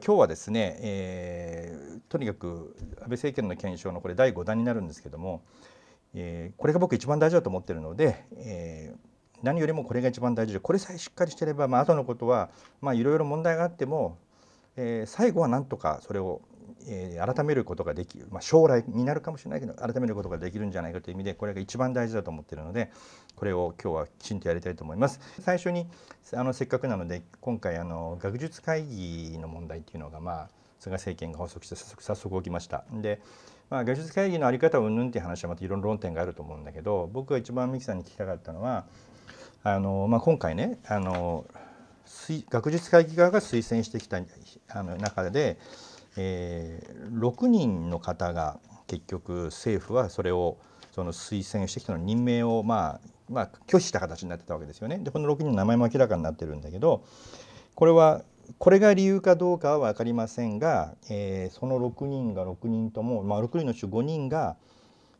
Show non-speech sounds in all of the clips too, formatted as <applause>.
今日はですね、えー、とにかく安倍政権の検証のこれ第5弾になるんですけども、えー、これが僕一番大事だと思ってるので、えー、何よりもこれが一番大事でこれさえしっかりしてれば、まあ後のことはまあいろいろ問題があっても、えー、最後はなんとかそれをえ改めることができる、まあ、将来になるかもしれないけど改めることができるんじゃないかという意味でこれが一番大事だと思っているのでこれを今日はきちんとやりたいと思います。最初にあのせっかくなので今回あの学術会議の問題っていうのがまあ菅政権が発足して早速起きました。でまあ、学術会議の在り方うんぬんっていう話はまたいろんな論点があると思うんだけど僕が一番三木さんに聞きたかったのはあの、まあ、今回ねあの学術会議側が推薦してきたあの中でえー、6人の方が結局政府はそれをその推薦してきたの任命をまあまあ拒否した形になってたわけですよね。でこの6人の名前も明らかになってるんだけどこれはこれが理由かどうかは分かりませんが、えー、その6人が6人とも、まあ、6人のうち5人が、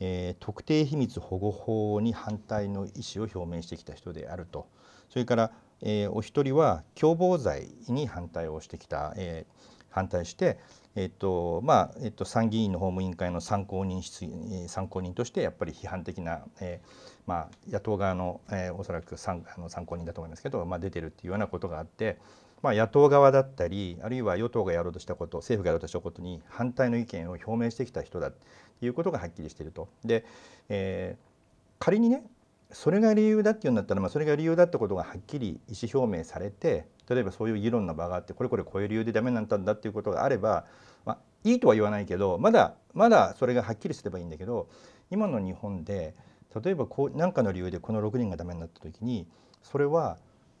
えー、特定秘密保護法に反対の意思を表明してきた人であるとそれから、えー、お一人は共謀罪に反対をしてきた、えー、反対してえっとまあえっと、参議院の法務委員会の参考人質参考人としてやっぱり批判的な、えーまあ、野党側の、えー、おそらく参あの参考人だと思いますけど、まあ、出てるっていうようなことがあって、まあ、野党側だったりあるいは与党がやろうとしたこと政府がやろうとしたことに反対の意見を表明してきた人だということがはっきりしていると。でえー、仮にねそれが理由だっていうんだったら、まあ、それが理由だってことがはっきり意思表明されて例えばそういう議論の場があってこれこれこういう理由でダメなったんだっていうことがあれば、まあ、いいとは言わないけどまだまだそれがはっきりすればいいんだけど今の日本で例えば何かの理由でこの6人がダメになった時にそれは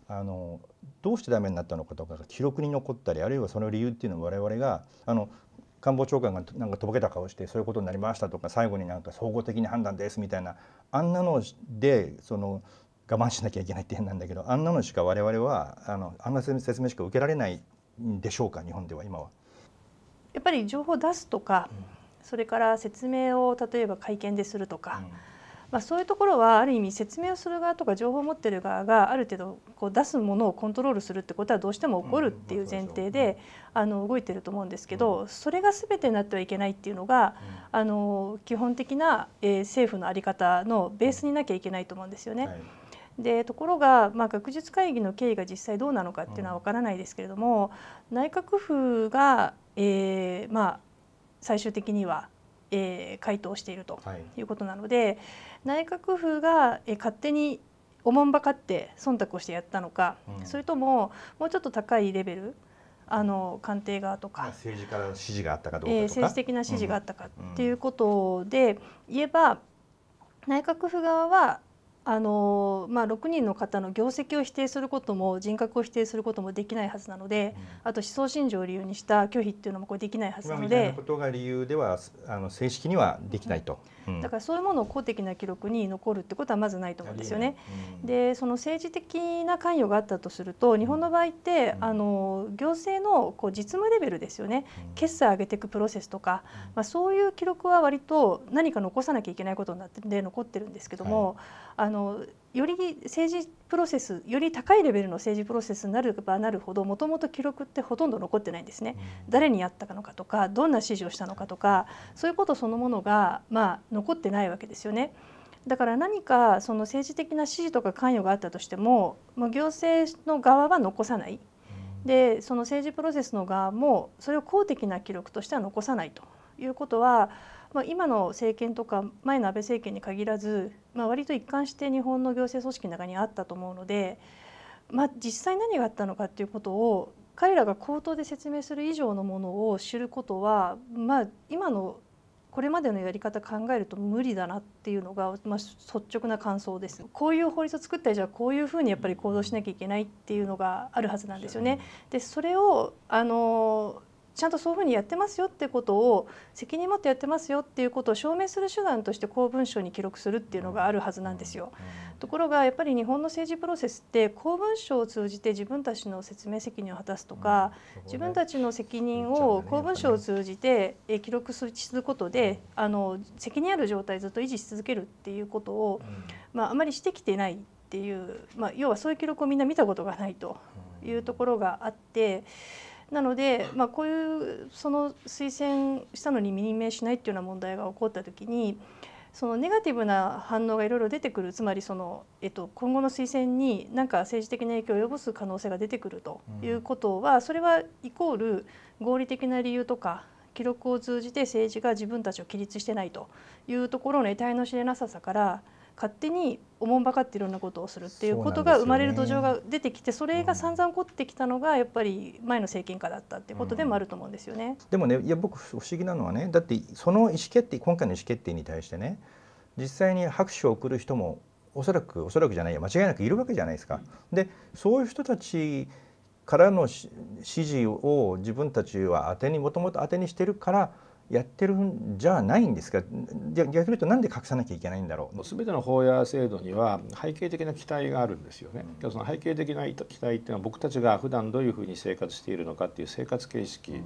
あのどうしてダメになったのかとかが記録に残ったりあるいはその理由っていうのを我々があの官房長官がなんかとぼけた顔してそういうことになりましたとか最後になんか総合的に判断ですみたいなあんなのでその我慢しなきゃいけないって変なんだけどあんなのしか我々はあのあんな説明しか受けられないんでしょうか日本では今は。やっぱり情報を出すとか、うん、それから説明を例えば会見でするとか。うんまあ、そういうところはある意味説明をする側とか情報を持ってる側がある程度こう出すものをコントロールするってことはどうしても起こるっていう前提であの動いてると思うんですけどそれが全てになってはいけないっていうのがあの基本的な、え政府の在り方のベースになきゃいけないと思うんですよね。でところが、まあ、学術会議の経緯が実際どうなのかっていうのは分からないですけれども、内閣府が、えーまあ、最終的にはえー、回答しているということなので、はい、内閣府が、えー、勝手におもんばかって忖度をしてやったのか、うん、それとももうちょっと高いレベルあの官邸側とか政治から指示があったかどうかえー、政治的な指示があったかっていうことで言えば、内閣府側はあのまあ、6人の方の業績を否定することも人格を否定することもできないはずなので、うん、あと思想信条を理由にした拒否っていうのもこれできないはずなので。今みたいなことが理由ではあの正式にはできないと。うんだからそういうものを公的な記録に残るってことはまずないと思うんですよね。でその政治的な関与があったとすると日本の場合ってあの行政のこう実務レベルですよね決済上げていくプロセスとか、まあ、そういう記録は割と何か残さなきゃいけないことになって残ってるんですけども、はい、あのより政治プロセスより高いレベルの政治プロセスになればなるほどもともと記録ってほとんど残ってないんですね、うん、誰にやったのかとかどんな指示をしたのかとかそういうことそのものが、まあ、残ってないわけですよね。だから何かその政治的な指示とか関与があったとしてもまあ、行政の側は残さないでその政治プロセスの側もそれを公的な記録としては残さないということはまあ、今の政権とか前の安倍政権に限らず、まあ、割と一貫して日本の行政組織の中にあったと思うので、まあ、実際何があったのかっていうことを彼らが口頭で説明する以上のものを知ることは、まあ、今のこれまでのやり方考えると無理だなっていうのが、まあ、率直な感想ですこういう法律を作ったりじゃあこういうふうにやっぱり行動しなきゃいけないっていうのがあるはずなんですよね。でそれをあのちゃんとそういうふうにやってますよってことを責任持ってやってますよっていうことを証明する手段として公文書に記録するっていうのがあるはずなんですよ。ところがやっぱり日本の政治プロセスって公文書を通じて自分たちの説明責任を果たすとか、自分たちの責任を公文書を通じて記録することであの責任ある状態ずっと維持し続けるっていうことを、まあ、あまりしてきてないっていう、まあ、要はそういう記録をみんな見たことがないというところがあって。なので、まあ、こういうその推薦したのに任命しないっていうような問題が起こった時にそのネガティブな反応がいろいろ出てくるつまりその、えっと、今後の推薦に何か政治的な影響を及ぼす可能性が出てくるということは、うん、それはイコール合理的な理由とか記録を通じて政治が自分たちを規律してないというところの得体の知れなささから勝手におもんばかっていろんなことをするっていうことが生まれる土壌が出てきてそれが散々起こってきたのがやっぱり前の政権下だったってことでもあると思うんですよね。うん、でもねいや僕不思議なのはねだってその意思決定今回の意思決定に対してね実際に拍手を送る人もおそらくおそらくじゃないや間違いなくいるわけじゃないですか。でそういう人たちからの指示を自分たちは当てにもともと当てにしてるからやってるんじゃないんですか逆に言うとなんで隠さなきゃいけないんだろう全ての法や制度には背景的な期待があるんですよね、うん、その背景的な期待っていうのは僕たちが普段どういうふうに生活しているのかっていう生活形式、うん、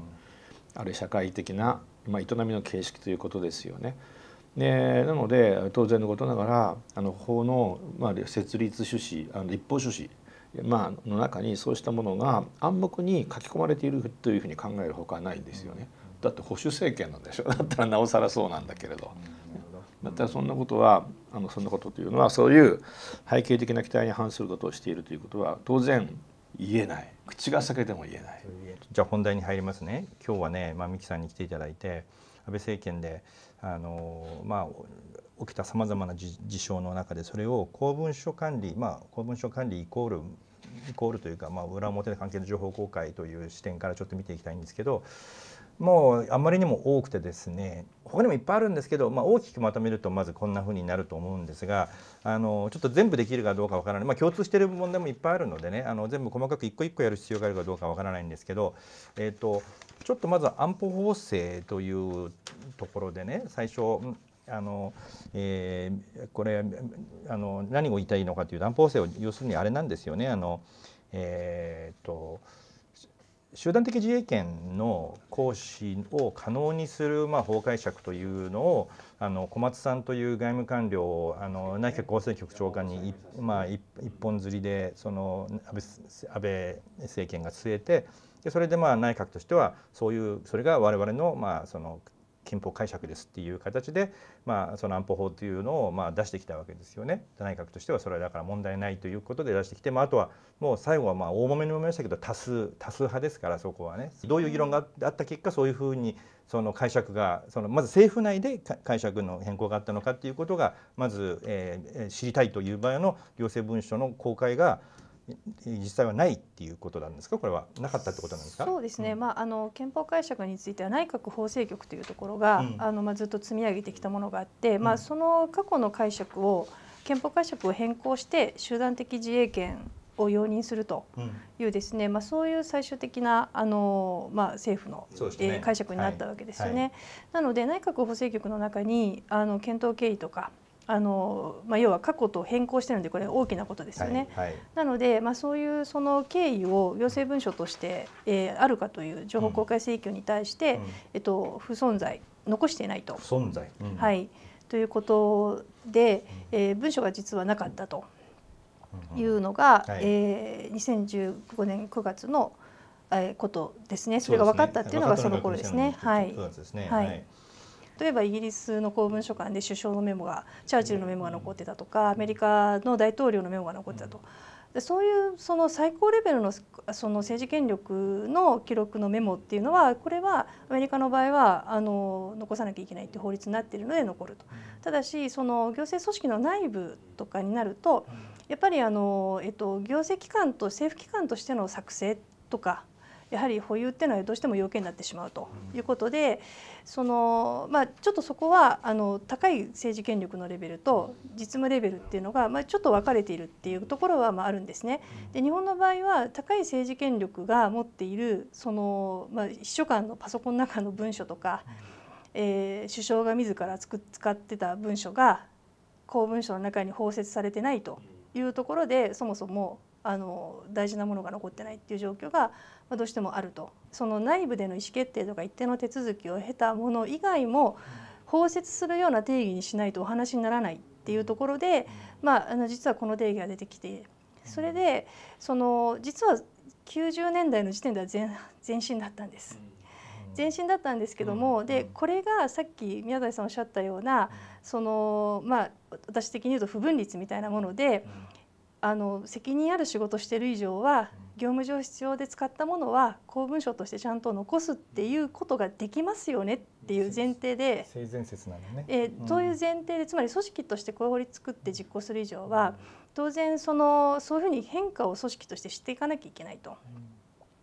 あるいは社会的な、まあ、営みの形式ということですよね。ね、なので当然のことながらあの法の、まあ、設立趣旨あの立法趣旨まあ、の中にそうしたものが暗黙に書き込まれているというふうに考えるほかはないんですよね。うんだって保守政権なんでしょ <laughs> だったらなおさらそうなんだけれど。だったらそんなことはあのそんなことというのはそういう背景的な期待に反することをしているということは当然言えない口が裂けても言えないじゃあ本題に入りますね今日はね、まあ、三木さんに来ていただいて安倍政権であの、まあ、起きたさまざまな事象の中でそれを公文書管理、まあ、公文書管理イコールイコールというか、まあ、裏表で関係の情報公開という視点からちょっと見ていきたいんですけどもうあまりにも多くてですね他にもいっぱいあるんですけど、まあ、大きくまとめるとまずこんなふうになると思うんですがあのちょっと全部できるかどうかわからない、まあ、共通している問題もいっぱいあるのでねあの全部細かく一個一個やる必要があるかどうかわからないんですけど、えーと、ちょっとまず安保法制というところでね最初あのえー、これあの何を言いたいのかという安保法制を要するにあれなんですよね。あのえーと集団的自衛権の行使を可能にする、まあ、法解釈というのをあの小松さんという外務官僚あの内閣厚生局長官に、まあ、一本釣りでその安倍安倍政権が据えてでそれでまあ内閣としてはそういうそれが我々の,、まあその憲法解釈ですっていう形で、まあ、その安保法というのをまあ出してきたわけですよね内閣としてはそれはだから問題ないということで出してきて、まあ、あとはもう最後はまあ大揉めに揉めましたけど多数多数派ですからそこはねどういう議論があった結果そういうふうにその解釈がそのまず政府内で解釈の変更があったのかっていうことがまず、えー、知りたいという場合の行政文書の公開が実際はないっていうことなんですか、これはなかったってことなんですか。そうですね、うん、まああの憲法解釈については内閣法制局というところが、うん、あのまあずっと積み上げてきたものがあって、うん、まあその過去の解釈を憲法解釈を変更して集団的自衛権を容認するというですね、まあそういう最終的なあのまあ政府の、ね、解釈になったわけですよね。はいはい、なので内閣法制局の中にあの検討経緯とかあのまあ、要は過去と変更してるのでこれ大きなことですよね。はいはい、なので、まあ、そういうその経緯を行政文書として、えー、あるかという情報公開請求に対して、うん、えっと、不存在残していないと。不存在、うん、はいということで、えー、文書が実はなかったというのが、うん、はい、えー、2015年9月の、えことですねそれが分かったっていうのがその頃ですね。すねはい、9月ですねはい、はい例えばイギリスの公文書館で首相のメモがチャーチルのメモが残ってたとかアメリカの大統領のメモが残ってたと。でそういうその最高レベルのその政治権力の記録のメモっていうのはこれはアメリカの場合はあの残さなきゃいけないっていう法律になってるので残ると。ただしその行政組織の内部とかになるとやっぱりあの、えっと、行政機関と政府機関としての作成とかやはり保有っていうのはどうしても要件になってしまうということで、そのまあ、ちょっとそこはあの高い政治権力のレベルと実務レベルっていうのが、まあ、ちょっと分かれているっていうところはまああるんですね。で日本の場合は高い政治権力が持っているその、まあ、秘書官のパソコンの中の文書とか、え首相が自らつく使ってた文書が公文書の中に包摂されてないというところでそもそもあの大事なものが残ってないっていう状況がどうしてもあるとその内部での意思決定とか一定の手続きを経たもの以外も包摂するような定義にしないとお話にならないっていうところで、まあ、あの実はこの定義が出てきてそれでその実は90年代の時点では前前進だったんです。前進だったんですけども、でこれがさっき宮台さんおっしゃったようなその、まあ、私的に言うと不分率みたいなもので、あの責任ある仕事してる以上は業務上必要で使ったものは公文書としてちゃんと残すっていうことができますよねっていう前提で性善説なのね、えそういう前提でつまり組織としてこういう法律作って実行する以上は当然そのそういうふうに変化を組織としてしていかなきゃいけないと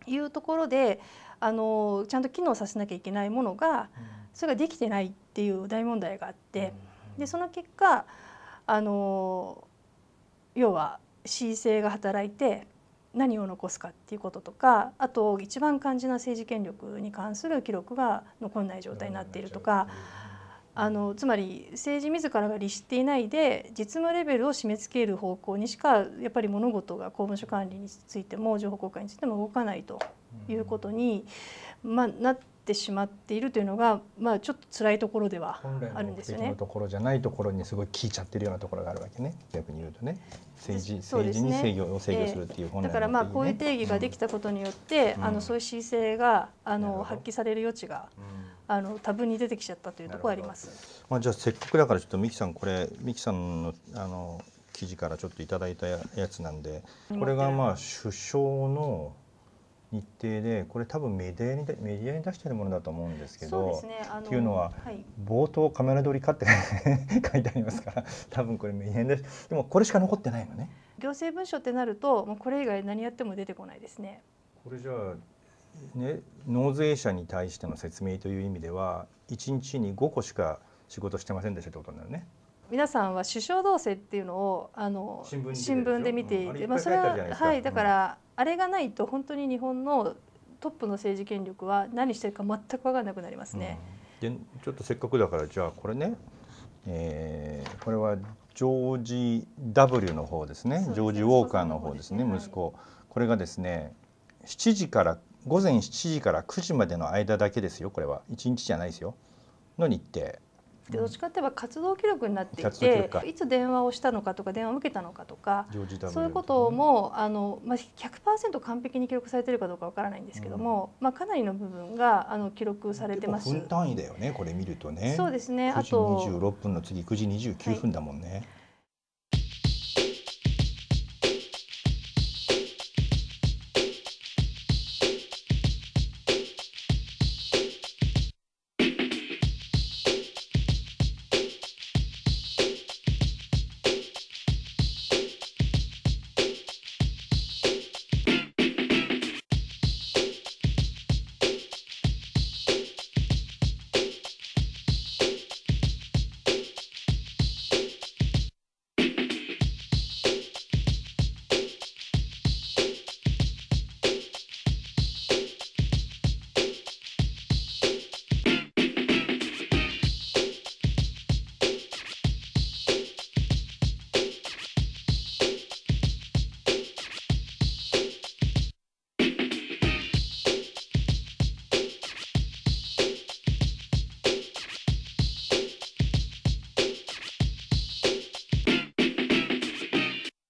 いうところであのちゃんと機能させなきゃいけないものがそれができてないっていう大問題があってでその結果あの要は恣意が働いて何を残すかっていうこととかあと一番肝心な政治権力に関する記録が残んない状態になっているとか。あのつまり政治自らが律していないで実務レベルを締め付ける方向にしかやっぱり物事が公文書管理についても情報公開についても動かないということに、まあ、なってってしまっているというのが、まあ、ちょっと辛いところではあるんですよね。ところじゃないところにすごい効いちゃってるようなところがあるわけね逆に言うとね政治,、政治に制御を制御するっていう、ねえー、だからまあこういう定義ができたことによって、うん、あのそういう姿勢があの発揮される余地が、うん、あの多分に出てきちゃったというところあります。まあ、じゃあせっかくだからちょっと三木さんこれ三木さんのあの記事からちょっといただいたやつなんでこれがまあ首相の日程でこれ多分メディアにメディアに出してるものだと思うんですけどす、ね、っていうのは、はい、冒頭カメラ撮りかって <laughs> 書いてありますから多分これメディアに出しでもこれしか残ってないのね行政文書ってなるともうこれ以外何やっても出てこないですねこれじゃあ、ね、納税者に対しての説明という意味では1日に5個しか仕事してませんでしたってことになるね皆さんは首相同棲っていうのをあの新聞で見ていて、まあそれははいだから、あれがないと本当に日本のトップの政治権力は何してるか全く分からなくなりますね。でちょっとせっかくだからじゃあこれね、えー、これはジョージ W の方ですねジョージ・ウォーカーの方ですね息子、これがですね7時から午前7時から9時までの間だけですよこれは1日じゃないですよの日程どっちかっていえば活動記録になっていて、いつ電話をしたのかとか電話を受けたのかとかそういうこともあの、まあ、100%完璧に記録されてるかどうかわからないんですけども、うん、まあ、かなりの部分があの記録されてます分単位だよねこれ見るとねそうですねあと26分の次9時29分だもんね。はい